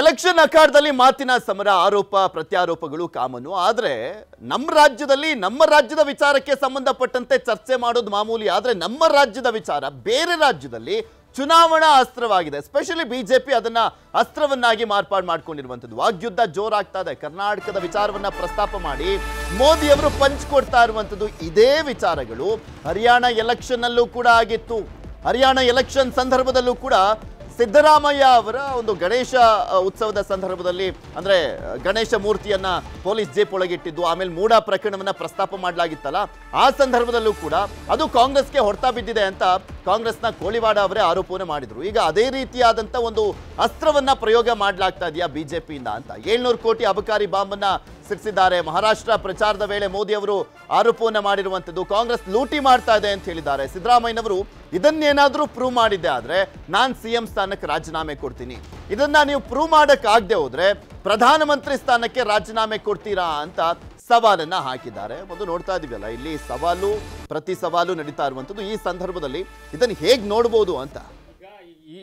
election ಅಖಾಡದಲ್ಲಿ ಮಾತಿನ ಸಮರ ಆರೋಪ ಪ್ರತ್ಯಾರೋಪಗಳು ಕಾಮನು ಆದರೆ ನಮ್ಮ ರಾಜ್ಯದಲ್ಲಿ ನಮ್ಮ ರಾಜ್ಯದ ವಿಚಾರಕ್ಕೆ ಸಂಬಂಧಪಟ್ಟಂತೆ ಚರ್ಚೆ ಮಾಡೋದು ಮಾಮೂಲಿ ಆದರೆ ನಮ್ಮ ರಾಜ್ಯದ ವಿಚಾರ ಬೇರೆ ರಾಜ್ಯದಲ್ಲಿ ಚುನಾವಣಾ ಅಸ್ತ್ರವಾಗಿದೆ ಸ್ಪೆಷಲಿ ಬಿಜೆಪಿ ಅದನ್ನ ಅಸ್ತ್ರವನ್ನಾಗಿ ಮಾರ್ಪಾಡು ಮಾಡ್ಕೊಂಡಿರುವಂಥದ್ದು ವಾಗ್ಯುದ್ಧ ಜೋರಾಗ್ತಾ ಇದೆ ಕರ್ನಾಟಕದ ವಿಚಾರವನ್ನ ಪ್ರಸ್ತಾಪ ಮಾಡಿ ಮೋದಿಯವರು ಪಂಚ್ ಕೊಡ್ತಾ ಇರುವಂಥದ್ದು ಇದೇ ವಿಚಾರಗಳು ಹರಿಯಾಣ ಎಲೆಕ್ಷನ್ನಲ್ಲೂ ಕೂಡ ಆಗಿತ್ತು ಹರಿಯಾಣ ಎಲೆಕ್ಷನ್ ಸಂದರ್ಭದಲ್ಲೂ ಕೂಡ ಸಿದ್ದರಾಮಯ್ಯ ಅವರ ಒಂದು ಗಣೇಶ ಉತ್ಸವದ ಸಂದರ್ಭದಲ್ಲಿ ಅಂದ್ರೆ ಗಣೇಶ ಮೂರ್ತಿಯನ್ನ ಪೊಲೀಸ್ ಜೇಪ್ ಒಳಗಿಟ್ಟಿದ್ದು ಆಮೇಲೆ ಮೂಡ ಪ್ರಕರಣವನ್ನ ಪ್ರಸ್ತಾಪ ಮಾಡಲಾಗಿತ್ತಲ್ಲ ಆ ಸಂದರ್ಭದಲ್ಲೂ ಕೂಡ ಅದು ಕಾಂಗ್ರೆಸ್ಗೆ ಹೊಡ್ತಾ ಬಿದ್ದಿದೆ ಅಂತ ಕಾಂಗ್ರೆಸ್ನ ಕೋಳಿವಾಡ ಅವರೇ ಆರೋಪವನ್ನು ಮಾಡಿದ್ರು ಈಗ ಅದೇ ರೀತಿಯಾದಂಥ ಒಂದು ಅಸ್ತ್ರವನ್ನ ಪ್ರಯೋಗ ಮಾಡಲಾಗ್ತಾ ಇದೆಯಾ ಬಿಜೆಪಿಯಿಂದ ಅಂತ ಏಳ್ನೂರು ಕೋಟಿ ಅಬಕಾರಿ ಬಾಂಬನ್ನ ಸಿಡಿಸಿದ್ದಾರೆ ಮಹಾರಾಷ್ಟ್ರ ಪ್ರಚಾರದ ವೇಳೆ ಮೋದಿ ಅವರು ಆರೋಪವನ್ನು ಮಾಡಿರುವಂಥದ್ದು ಕಾಂಗ್ರೆಸ್ ಲೂಟಿ ಮಾಡ್ತಾ ಇದೆ ಅಂತ ಹೇಳಿದ್ದಾರೆ ಸಿದ್ದರಾಮಯ್ಯನವರು ಇದನ್ನೇನಾದರೂ ಪ್ರೂವ್ ಮಾಡಿದ್ದೆ ಆದರೆ ನಾನು ಸಿ ಎಂ ಸ್ಥಾನಕ್ಕೆ ರಾಜೀನಾಮೆ ಕೊಡ್ತೀನಿ ಇದನ್ನು ನೀವು ಪ್ರೂವ್ ಮಾಡೋಕ್ಕಾಗದೆ ಹೋದರೆ ಪ್ರಧಾನಮಂತ್ರಿ ಸ್ಥಾನಕ್ಕೆ ರಾಜೀನಾಮೆ ಕೊಡ್ತೀರಾ ಅಂತ ಸವಾಲನ್ನು ಹಾಕಿದ್ದಾರೆ ಮೊದಲು ನೋಡ್ತಾ ಇದೀವಲ್ಲ ಇಲ್ಲಿ ಸವಾಲು ಪ್ರತಿ ಸವಾಲು ನಡೀತಾ ಇರುವಂಥದ್ದು ಈ ಸಂದರ್ಭದಲ್ಲಿ ಇದನ್ನು ಹೇಗೆ ನೋಡ್ಬೋದು ಅಂತ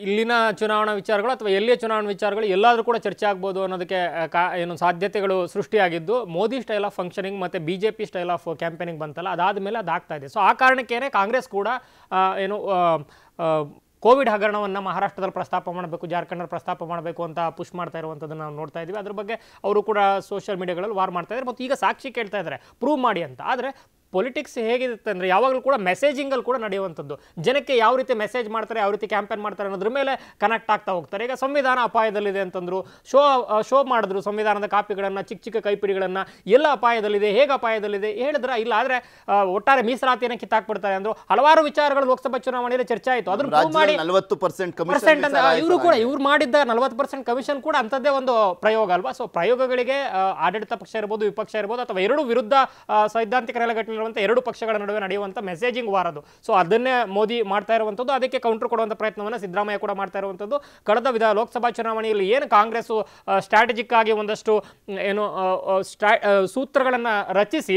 ಇಲ್ಲಿನ ಚುನಾವಣಾ ವಿಚಾರಗಳು ಅಥವಾ ಎಲ್ಲಿಯ ಚುನಾವಣಾ ವಿಚಾರಗಳು ಎಲ್ಲಾದರೂ ಕೂಡ ಚರ್ಚೆ ಆಗ್ಬೋದು ಅನ್ನೋದಕ್ಕೆ ಕಾ ಏನು ಸಾಧ್ಯತೆಗಳು ಸೃಷ್ಟಿಯಾಗಿದ್ದು ಮೋದಿ ಸ್ಟೈಲ್ ಆಫ್ ಫಂಕ್ಷನಿಂಗ್ ಮತ್ತು B J P style of campaigning ಬಂತಲ್ಲ ಅದಾದ ಮೇಲೆ ಅದಾಗ್ತಾ ಇದೆ ಸೊ ಆ ಕಾರಣಕ್ಕೇನೆ ಕಾಂಗ್ರೆಸ್ ಕೂಡ ಏನು ಕೋವಿಡ್ ಹಗರಣವನ್ನು ಮಹಾರಾಷ್ಟ್ರದಲ್ಲಿ ಪ್ರಸ್ತಾಪ ಮಾಡಬೇಕು ಜಾರ್ಖಂಡಲ್ಲಿ ಪ್ರಸ್ತಾಪ ಮಾಡಬೇಕು ಅಂತ ಪುಷ್ ಮಾಡ್ತಾ ಇರುವಂಥದ್ದನ್ನು ನಾವು ನೋಡ್ತಾ ಇದ್ದೀವಿ ಅದ್ರ ಬಗ್ಗೆ ಅವರು ಕೂಡ ಸೋಷಿಯಲ್ ಮೀಡಿಯಾಗಳಲ್ಲಿ ವಾರ್ ಮಾಡ್ತಾ ಇದ್ದಾರೆ ಮತ್ತು ಈಗ ಸಾಕ್ಷಿ ಕೇಳ್ತಾ ಇದ್ದಾರೆ ಪ್ರೂವ್ ಮಾಡಿ ಅಂತ ಆದರೆ ಪೊಲಿಟಿಕ್ಸ್ ಹೇಗಿರುತ್ತೆ ಅಂದರೆ ಯಾವಾಗಲೂ ಕೂಡ ಮೆಸೇಜಿಂಗಲ್ಲಿ ಕೂಡ ನಡೆಯುವಂಥದ್ದು ಜನಕ್ಕೆ ಯಾವ ರೀತಿ ಮೆಸೇಜ್ ಮಾಡ್ತಾರೆ ಯಾವ ರೀತಿ ಕ್ಯಾಂಪೇನ್ ಮಾಡ್ತಾರೆ ಅನ್ನೋದ್ರ ಮೇಲೆ ಕನೆಕ್ಟ್ ಆಗ್ತಾ ಹೋಗ್ತಾರೆ ಈಗ ಸಂವಿಧಾನ ಅಪಾಯದಲ್ಲಿದೆ ಅಂತಂದರು ಶೋ ಶೋ ಮಾಡಿದ್ರು ಸಂವಿಧಾನದ ಕಾಪಿಗಳನ್ನು ಚಿಕ್ಕ ಚಿಕ್ಕ ಕೈಪಿಡಿಗಳನ್ನು ಎಲ್ಲ ಅಪಾಯದಲ್ಲಿದೆ ಹೇಗೆ ಅಪಾಯದಲ್ಲಿದೆ ಹೇಳಿದ್ರೆ ಇಲ್ಲ ಆದರೆ ಒಟ್ಟಾರೆ ಮೀಸಲಾತಿಯನ್ನು ಕಿತ್ತಾಕ್ಬಿಡ್ತಾರೆ ಅಂದರು ಹಲವಾರು ವಿಚಾರಗಳು ಲೋಕಸಭಾ ಚುನಾವಣೆಯಲ್ಲಿ ಚರ್ಚೆ ಆಯಿತು ಅದನ್ನು ಮಾಡಿ ಪರ್ಸೆಂಟ್ ಇವರು ಕೂಡ ಇವ್ರು ಮಾಡಿದ್ದ ನಲವತ್ತು ಪರ್ಸೆಂಟ್ ಕಮಿಷನ್ ಕೂಡ ಅಂಥದ್ದೇ ಒಂದು ಪ್ರಯೋಗ ಅಲ್ವಾ ಸೊ ಪ್ರಯೋಗಗಳಿಗೆ ಆಡಳಿತ ಪಕ್ಷ ಇರ್ಬೋದು ವಿಪಕ್ಷ ಇರ್ಬೋದು ಅಥವಾ ಎರಡು ವಿರುದ್ಧ ಸೈದ್ಧಾಂತಿಕ ನೆಲೆಗಟ್ಟಿನ ಇರುವಂಥ ಎರಡು ಪಕ್ಷಗಳ ನಡುವೆ ನಡೆಯುವಂಥ ಮೆಸೇಜಿಂಗ್ ಅದು ಸೊ ಅದನ್ನೇ ಮೋದಿ ಮಾಡ್ತಾ ಇರುವಂಥದ್ದು ಅದಕ್ಕೆ ಕೌಂಟರ್ ಕೊಡುವಂಥ ಪ್ರಯತ್ನವನ್ನು ಸಿದ್ದರಾಮಯ್ಯ ಕೂಡ ಮಾಡ್ತಾ ಇರುವಂಥದ್ದು ಕಳೆದ ವಿಧ ಲೋಕಸಭಾ ಚುನಾವಣೆಯಲ್ಲಿ ಏನು ಕಾಂಗ್ರೆಸ್ ಸ್ಟ್ರಾಟಜಿಕ್ ಆಗಿ ಒಂದಷ್ಟು ಏನು ಸೂತ್ರಗಳನ್ನು ರಚಿಸಿ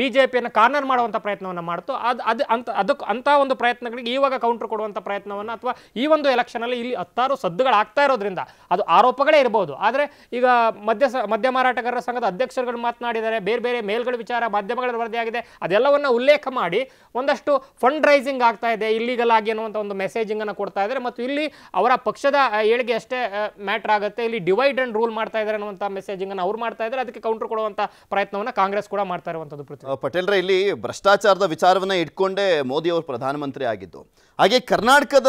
ಬಿ ಜೆ ಪಿಯನ್ನು ಕಾರ್ನರ್ ಮಾಡುವಂಥ ಪ್ರಯತ್ನವನ್ನು ಮಾಡ್ತು ಅದು ಅದು ಅಂತ ಅದಕ್ಕೆ ಅಂಥ ಒಂದು ಪ್ರಯತ್ನಗಳಿಗೆ ಈವಾಗ ಕೌಂಟರ್ ಕೊಡುವಂಥ ಪ್ರಯತ್ನವನ್ನು ಅಥವಾ ಈ ಒಂದು ಎಲೆಕ್ಷನಲ್ಲಿ ಇಲ್ಲಿ ಹತ್ತಾರು ಸದ್ದುಗಳಾಗ್ತಾ ಇರೋದ್ರಿಂದ ಅದು ಆರೋಪಗಳೇ ಇರ್ಬೋದು ಆದರೆ ಈಗ ಮದ್ಯ ಮದ್ಯ ಮಾರಾಟಗಾರರ ಸಂಘದ ಅಧ್ಯಕ್ಷರುಗಳು ಮಾತನಾಡಿದ್ದಾರೆ ಬೇರೆ ಬೇರೆ ಮೇಲ್ಗಳ ವಿಚಾರ ಮಾಧ್ಯಮಗಳ ವರದಿಯಾಗಿದೆ ಅದೆಲ್ಲವನ್ನು ಉಲ್ಲೇಖ ಮಾಡಿ ಒಂದಷ್ಟು ಫಂಡ್ ರೈಸಿಂಗ್ ಆಗ್ತಾ ಇದೆ ಇಲ್ಲಿಗಲ್ ಆಗಿ ಅನ್ನುವಂಥ ಒಂದು ಮೆಸೇಜಿಂಗನ್ನು ಕೊಡ್ತಾ ಇದ್ದಾರೆ ಮತ್ತು ಇಲ್ಲಿ ಅವರ ಪಕ್ಷದ ಏಳಿಗೆ ಅಷ್ಟೇ ಮ್ಯಾಟ್ರ್ ಆಗುತ್ತೆ ಇಲ್ಲಿ ಡಿವೈಡ್ ಆ್ಯಂಡ್ ರೂಲ್ ಮಾಡ್ತಾ ಇದ್ದಾರೆ ಅನ್ನುವಂಥ ಮೆಸೇಜಿಂಗನ್ನು ಅವ್ರು ಮಾಡ್ತಾ ಇದ್ದಾರೆ ಅದಕ್ಕೆ ಕೌಂಟರ್ ಕೊಡುವಂಥ ಪ್ರಯತ್ನವನ್ನು ಕಾಂಗ್ರೆಸ್ ಕೂಡ ಮಾಡ್ತಾ ಇರುವಂಥದ್ದು ಪಟೇಲ್ರ ಇಲ್ಲಿ ಭ್ರಷ್ಟಾಚಾರದ ವಿಚಾರವನ್ನು ಇಟ್ಕೊಂಡೇ ಮೋದಿ ಅವರು ಪ್ರಧಾನಮಂತ್ರಿ ಆಗಿದ್ದು ಹಾಗೆ ಕರ್ನಾಟಕದ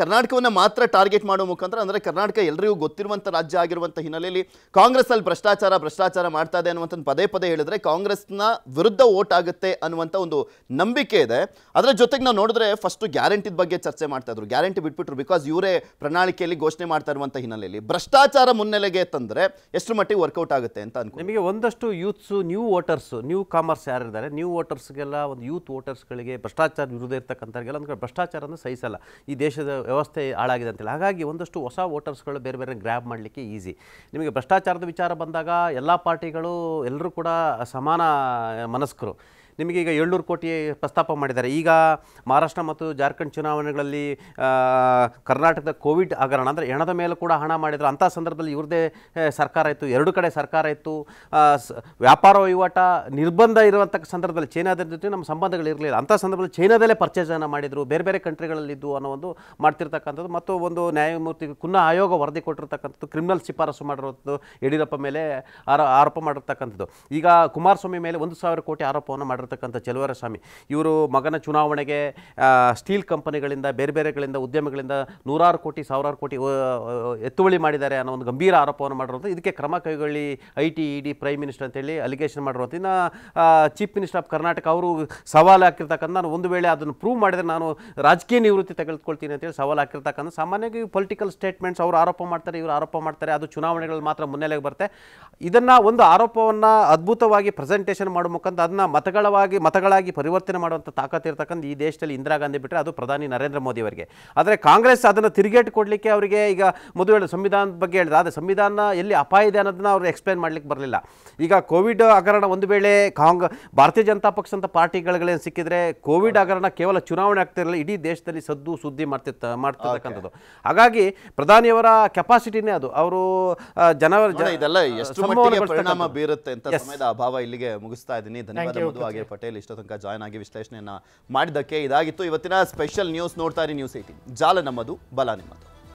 ಕರ್ನಾಟಕವನ್ನು ಮಾತ್ರ ಟಾರ್ಗೆಟ್ ಮಾಡೋ ಮುಖಾಂತರ ಅಂದರೆ ಕರ್ನಾಟಕ ಎಲ್ಲರಿಗೂ ಗೊತ್ತಿರುವಂಥ ರಾಜ್ಯ ಆಗಿರುವಂಥ ಹಿನ್ನೆಲೆಯಲ್ಲಿ ಕಾಂಗ್ರೆಸ್ಸಲ್ಲಿ ಭ್ರಷ್ಟಾಚಾರ ಭ್ರಷ್ಟಾಚಾರ ಮಾಡ್ತಾ ಇದೆ ಅನ್ನುವಂಥ ಪದೇ ಪದೇ ಹೇಳಿದ್ರೆ ಕಾಂಗ್ರೆಸ್ನ ವಿರುದ್ಧ ಓಟ್ ಆಗುತ್ತೆ ಅನ್ನುವಂಥ ಒಂದು ನಂಬಿಕೆ ಇದೆ ಅದರ ಜೊತೆಗೆ ನಾವು ನೋಡಿದ್ರೆ ಫಸ್ಟು ಗ್ಯಾರಂಟಿದ ಬಗ್ಗೆ ಚರ್ಚೆ ಮಾಡ್ತಾ ಇದ್ರು ಗ್ಯಾರಂಟಿ ಬಿಟ್ಬಿಟ್ರು ಬಿಕಾಸ್ ಇವರೇ ಪ್ರಣಾಳಿಕೆಯಲ್ಲಿ ಘೋಷಣೆ ಮಾಡ್ತಾ ಇರುವಂಥ ಹಿನ್ನೆಲೆಯಲ್ಲಿ ಭ್ರಷ್ಟಾಚಾರ ಮುನ್ನೆಲೆಗೆ ತಂದರೆ ಎಷ್ಟು ಮಟ್ಟಿಗೆ ವರ್ಕೌಟ್ ಆಗುತ್ತೆ ಅಂತ ಅನ್ಕೊಂಡು ನಿಮಗೆ ಒಂದಷ್ಟು youths new voters newcomers ಯಾರಿದ್ದಾರೆ ನ್ಯೂ ವೋಟರ್ಸ್ಗೆಲ್ಲ ಒಂದು ಯೂತ್ ವೋಟರ್ಸ್ಗಳಿಗೆ ಭ್ರಷ್ಟಾಚಾರ ವಿರುದ್ಧ ಇರ್ತಕ್ಕಂಥವ್ರಿಗೆಲ್ಲ ಒಂದು ಭ್ರಷ್ಟಾಚಾರ ಸಹಿಸಲ್ಲ ಈ ದೇಶದ ವ್ಯವಸ್ಥೆ ಹಾಳಾಗಿದೆ ಅಂತೇಳಿ ಹಾಗಾಗಿ ಒಂದಷ್ಟು ಹೊಸ ವೋಟರ್ಸ್ಗಳು ಬೇರೆ ಬೇರೆ ಗ್ರ್ಯಾಬ್ ಮಾಡಲಿಕ್ಕೆ ಈಸಿ ನಿಮಗೆ ಭ್ರಷ್ಟಾಚಾರದ ವಿಚಾರ ಬಂದಾಗ ಎಲ್ಲ ಪಾರ್ಟಿಗಳು ಎಲ್ಲರೂ ಕೂಡ ಸಮಾನ ಮನಸ್ಕರು ನಿಮಗೆ ಈಗ ಏಳ್ನೂರು ಕೋಟಿ ಪ್ರಸ್ತಾಪ ಮಾಡಿದ್ದಾರೆ ಈಗ ಮಹಾರಾಷ್ಟ್ರ ಮತ್ತು ಜಾರ್ಖಂಡ್ ಚುನಾವಣೆಗಳಲ್ಲಿ ಕರ್ನಾಟಕದ ಕೋವಿಡ್ ಹಗರಣ ಅಂದರೆ ಹೆಣದ ಮೇಲೆ ಕೂಡ ಹಣ ಮಾಡಿದರು ಅಂಥ ಸಂದರ್ಭದಲ್ಲಿ ಇವ್ರದ್ದೇ ಸರ್ಕಾರ ಇತ್ತು ಎರಡು ಕಡೆ ಸರ್ಕಾರ ಇತ್ತು ವ್ಯಾಪಾರ ವಹಿವಾಟ ನಿರ್ಬಂಧ ಇರುವಂಥ ಸಂದರ್ಭದಲ್ಲಿ ಚೈನಾದ ಜೊತೆ ನಮ್ಮ ಸಂಬಂಧಗಳು ಇರಲಿಲ್ಲ ಅಂಥ ಸಂದರ್ಭದಲ್ಲಿ ಚೈನಾದಲ್ಲೇ ಪರ್ಚೇಸನ್ನು ಮಾಡಿದರು ಬೇರೆ ಬೇರೆ ಕಂಟ್ರಿಗಳಲ್ಲಿದ್ದು ಅನ್ನೋ ಒಂದು ಮಾಡ್ತಿರ್ತಕ್ಕಂಥದ್ದು ಮತ್ತು ಒಂದು ನ್ಯಾಯಮೂರ್ತಿ ಕುನ್ನ ಆಯೋಗ ವರದಿ ಕೊಟ್ಟಿರ್ತಕ್ಕಂಥದ್ದು ಕ್ರಿಮಿನಲ್ ಶಿಫಾರಸು ಮಾಡಿರೋದು ಯಡಿಯೂರಪ್ಪ ಮೇಲೆ ಆರೋಪ ಮಾಡಿರ್ತಕ್ಕಂಥದ್ದು ಈಗ ಕುಮಾರಸ್ವಾಮಿ ಮೇಲೆ ಒಂದು ಸಾವಿರ ಕೋಟಿ ಆರೋಪವನ್ನು ಮಾಡಿ ಚೆಲುವರ ಸ್ವಾಮಿ ಇವರು ಮಗನ ಚುನಾವಣೆಗೆ ಸ್ಟೀಲ್ ಕಂಪನಿಗಳಿಂದ ಬೇರೆ ಬೇರೆಗಳಿಂದ ಉದ್ಯಮಗಳಿಂದ ನೂರಾರು ಕೋಟಿ ಸಾವಿರಾರು ಕೋಟಿ ಎತ್ತುವಳಿ ಮಾಡಿದ್ದಾರೆ ಅನ್ನೋ ಒಂದು ಗಂಭೀರ ಆರೋಪವನ್ನು ಮಾಡಿರೋದು ಇದಕ್ಕೆ ಕ್ರಮ ಕೈಗೊಳ್ಳಿ I T E D prime minister ಅಂತೇಳಿ ಅಲಿಗೇಷನ್ ಮಾಡಿರೋದು ಇನ್ನು ಚೀಫ್ ಮಿನಿಸ್ಟರ್ ಆಫ್ ಕರ್ನಾಟಕ ಅವರು ಸವಾಲು ಹಾಕಿರ್ತಕ್ಕಂಥ ನಾನು ಒಂದು ವೇಳೆ ಅದನ್ನು ಪ್ರೂವ್ ಮಾಡಿದರೆ ನಾನು ರಾಜಕೀಯ ನಿವೃತ್ತಿ ತೆಗೆದುಕೊಳ್ತೀನಿ ಅಂತೇಳಿ ಸವಾಲು ಹಾಕಿರ್ತಕ್ಕಂಥ ಸಾಮಾನ್ಯವಾಗಿ ಪೊಲಿಟಿಕಲ್ ಸ್ಟೇಟ್ಮೆಂಟ್ಸ್ ಅವರು ಆರೋಪ ಮಾಡ್ತಾರೆ ಇವರು ಆರೋಪ ಮಾಡ್ತಾರೆ ಅದು ಚುನಾವಣೆಗಳಲ್ಲಿ ಮಾತ್ರ ಮುನ್ನೆಲೆಗೆ ಬರುತ್ತೆ ಇದನ್ನು ಒಂದು ಆರೋಪವನ್ನು ಅದ್ಭುತವಾಗಿ ಪ್ರೆಸೆಂಟೇಷನ್ ಮಾಡೋ ಮುಖಾಂತರ ಅದನ್ನು ಮತಗಳ ಮತಗಳವಾಗಿ ಮತಗಳಾಗಿ ಪರಿವರ್ತನೆ ಮಾಡುವಂಥ ತಾಕತ್ತು ಇರ್ತಕ್ಕಂಥ ಈ ದೇಶದಲ್ಲಿ ಇಂದಿರಾ ಗಾಂಧಿ ಬಿಟ್ಟರೆ ಅದು ಪ್ರಧಾನಿ ನರೇಂದ್ರ ಮೋದಿ ಅವರಿಗೆ ಆದರೆ ಕಾಂಗ್ರೆಸ್ ಅದನ್ನು ತಿರುಗೇಟು ಕೊಡ್ಲಿಕ್ಕೆ ಅವರಿಗೆ ಈಗ ಮೊದಲು ಹೇಳಿ ಸಂವಿಧಾನದ ಬಗ್ಗೆ ಹೇಳಿದ್ರು ಆದರೆ ಸಂವಿಧಾನ ಎಲ್ಲಿ ಅಪಾಯ ಇದೆ ಅನ್ನೋದನ್ನ ಅವರು ಎಕ್ಸ್ಪ್ಲೇನ್ ಮಾಡಲಿಕ್ಕೆ ಬರಲಿಲ್ಲ ಈಗ ಕೋವಿಡ್ ಹಗರಣ ಒಂದು ವೇಳೆ ಕಾಂಗ್ ಭಾರತೀಯ ಜನತಾ ಪಕ್ಷ ಅಂತ ಪಾರ್ಟಿಗಳೇನು ಸಿಕ್ಕಿದ್ರೆ ಕೋವಿಡ್ ಹಗರಣ ಕೇವಲ ಚುನಾವಣೆ ಆಗ್ತಿರಲಿಲ್ಲ ಇಡೀ ದೇಶದಲ್ಲಿ ಸದ್ದು ಸುದ್ದಿ ಮಾಡ್ತಿರ್ತ ಮಾಡ್ತಿರ್ತಕ್ಕಂಥದ್ದು ಹಾಗಾಗಿ ಪ್ರಧಾನಿಯವರ ಕೆಪಾಸಿಟಿನೇ ಅದು ಅವರು ಜನವರ ಇದೆಲ್ಲ ಎಷ್ಟು ಪರಿಣಾಮ ಬೀರುತ್ತೆ ಅಂತ ಸಮಯದ ಅಭಾವ ಇಲ್ಲಿಗೆ ಮುಗಿಸ್ತಾ ಇದ್ದೀನಿ ಧನ್ಯವಾದ ಕೆ ಪಟೇಲ್ ಇಷ್ಟೋ ತನಕ ಜಾಯ್ನ್ ಆಗಿ ವಿಶ್ಲೇಷಣೆಯನ್ನು ಮಾಡಿದ್ದಕ್ಕೆ ಇದಾಗಿತ್ತು ಇವತ್ತಿನ ಸ್ಪೆಷಲ್ ನ್ಯೂಸ್ ನೋಡ್ತಾ ಇರಿ ನ್ಯೂಸ್ ಐಟಿ ಜಾಲ ನಮ್ಮದು ಬಲ ನಿಮ್ಮದು